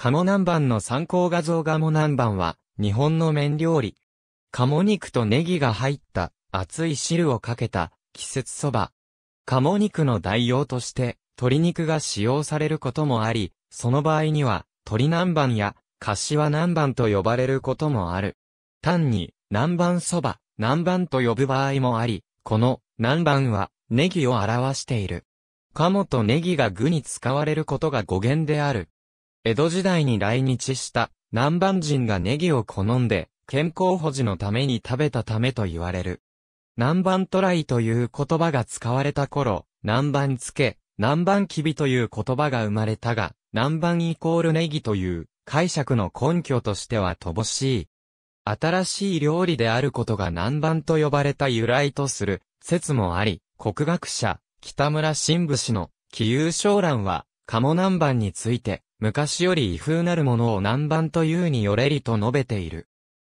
鴨南蛮の参考画像鴨南蛮は、日本の麺料理。鴨肉とネギが入った、熱い汁をかけた、季節そば。鴨肉の代用として、鶏肉が使用されることもあり、その場合には、鶏南蛮や、柏南蛮と呼ばれることもある。単に、南蛮そば、南蛮と呼ぶ場合もあり、この、南蛮は、ネギを表している。鴨とネギが具に使われることが語源である。江戸時代に来日した南蛮人がネギを好んで、健康保持のために食べたためと言われる。南蛮トライという言葉が使われた頃、南蛮漬け、南蛮きびという言葉が生まれたが、南蛮イコールネギという解釈の根拠としては乏しい。新しい料理であることが南蛮と呼ばれた由来とする説もあり、国学者、北村新武氏の気有小蘭は、鴨南蛮について、昔より異風なるものを南蛮というによれりと述べている。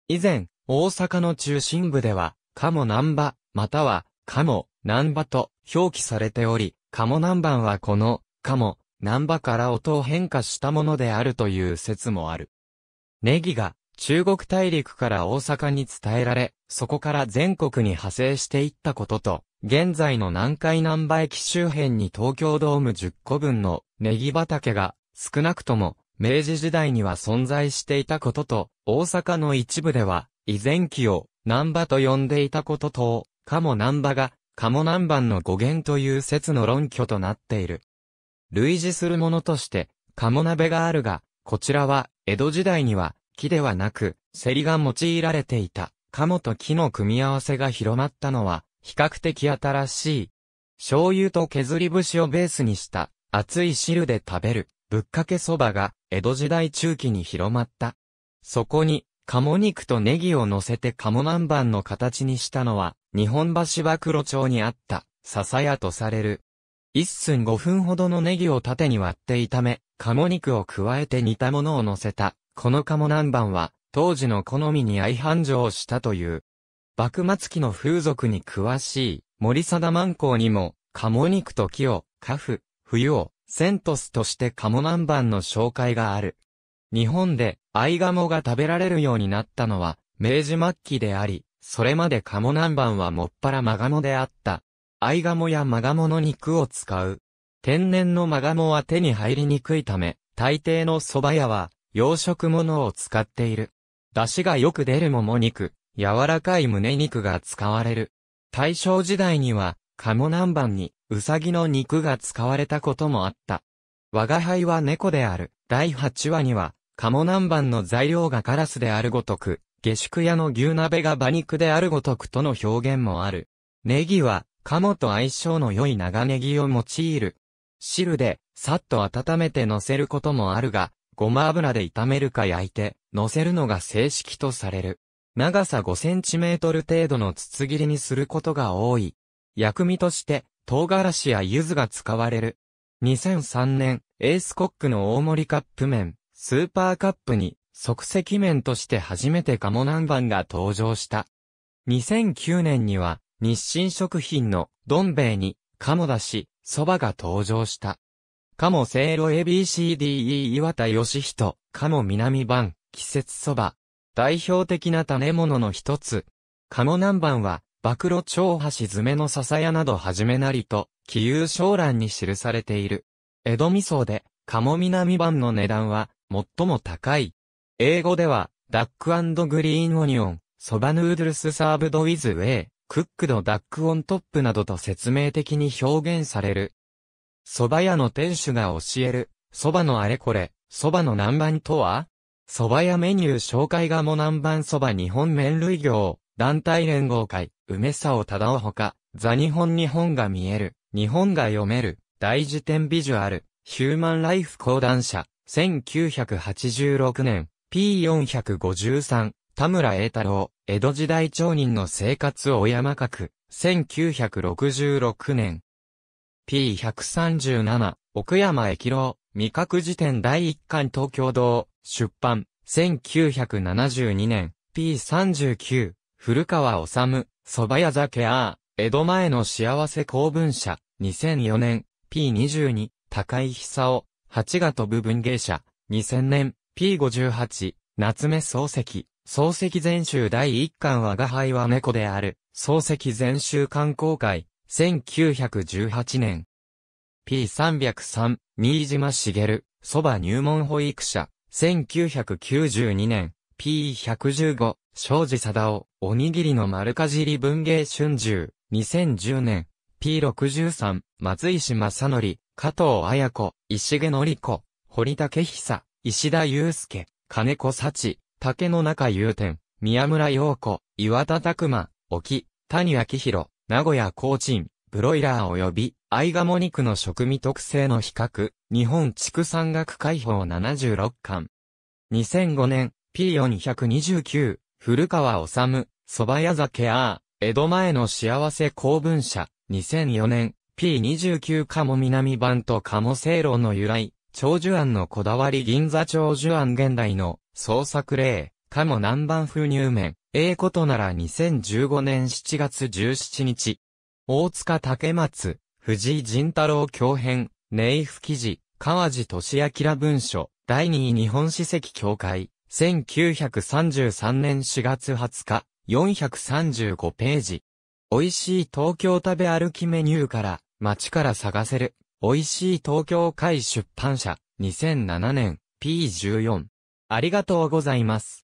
以前、大阪の中心部では、かも南蛮、または、かも、南蛮と表記されており、かも南蛮はこの、かも、南蛮から音を変化したものであるという説もある。ネギが、中国大陸から大阪に伝えられ、そこから全国に派生していったことと、現在の南海南蛮駅周辺に東京ドーム10個分のネギ畑が少なくとも、明治時代には存在していたことと、大阪の一部では、以前期を、南波と呼んでいたことと、鴨南波が、鴨南蛮の語源という説の論拠となっている。類似するものとして、鴨鍋があるが、こちらは、江戸時代には、木ではなく、セリが用いられていた、鴨と木の組み合わせが広まったのは、比較的新しい。醤油と削り節をベースにした、熱い汁で食べる、ぶっかけそばが江戸時代中期に広まった。そこに、鴨肉とネギを乗せて鴨南蛮の形にしたのは、日本橋和黒町にあった、笹屋とされる。一寸五分ほどのネギを縦に割って炒め、鴨肉を加えて煮たものを乗せた、この鴨南蛮は、当時の好みに相繁盛したという。幕末期の風俗に詳しい、森貞万光にも、鴨肉と木を、カフ、冬を、セントスとして鴨南蛮の紹介がある。日本で、アイガモが食べられるようになったのは、明治末期であり、それまで鴨南蛮はもっぱらマガモであった。アイガモやマガモの肉を使う。天然のマガモは手に入りにくいため、大抵の蕎麦屋は、養殖物を使っている。出汁がよく出るもも肉、柔らかい胸肉が使われる。大正時代には、鴨南蛮に、うさぎの肉が使われたこともあった。我が輩は猫である。第8話には、鴨南蛮の材料がカラスであるごとく、下宿屋の牛鍋が馬肉であるごとくとの表現もある。ネギは、鴨と相性の良い長ネギを用いる。汁で、さっと温めて乗せることもあるが、ごま油で炒めるか焼いて、乗せるのが正式とされる。長さ5センチメートル程度の筒切りにすることが多い。薬味として、唐辛子や柚子が使われる。2003年、エースコックの大盛りカップ麺、スーパーカップに、即席麺として初めて鴨南蛮が登場した。2009年には、日清食品の、どん兵衛に、鴨だし、蕎麦が登場した。鴨せいろ ABCDE 岩田義人、鴨南蛮、季節蕎麦。代表的な種物の一つ。鴨南蛮は、暴露長橋爪の笹屋などはじめなりと、気有商欄に記されている。江戸味噌で、鴨南版の値段は、最も高い。英語では、ダックグリーンオニオン、そばヌードルスサーブドウィズウェイ、クックドダックオントップなどと説明的に表現される。蕎麦屋の店主が教える、蕎麦のあれこれ、蕎麦の南蛮とは蕎麦屋メニュー紹介がも南蛮蕎麦日本麺類業、団体連合会、梅を漂うほか、ザ日本日本が見える、日本が読める、大辞典ビジュアル、ヒューマンライフ講談社、1986年、P453、田村栄太郎、江戸時代町人の生活を小山閣、1966年。P137、奥山駅郎、未確辞典第一巻東京堂、出版、1972年。P39、古川治、蕎麦屋酒屋、江戸前の幸せ公文社、2004年、P22、高井久夫、八が飛ぶ文芸社、2000年、P58、夏目漱石、漱石全集第1巻我が輩は猫である、漱石全集刊公開、1918年。P303、新島茂、蕎麦入門保育者、1992年、P115、庄司貞夫、おにぎりの丸かじり文芸春秋、2010年、P63、松石正則、加藤綾子、石毛典子、堀武久、石田祐介、金子幸、竹野中祐天、宮村陽子、岩田拓馬、沖、谷明宏、名古屋高鎮、ブロイラー及び、合鴨肉の食味特性の比較、日本畜産学会放76巻。2005年、P429、古川治、蕎麦屋酒あ、江戸前の幸せ公文社、2004年、P29 鴨南版と鴨正論の由来、長寿庵のこだわり銀座長寿庵現代の創作例、鴨南蛮風入面、ええことなら2015年7月17日、大塚竹松、藤井仁太郎教編、ネイフ記事、川地俊明文書、第2位日本史跡協会。1933年4月20日、435ページ。美味しい東京食べ歩きメニューから、街から探せる。美味しい東京会出版社、2007年、P14。ありがとうございます。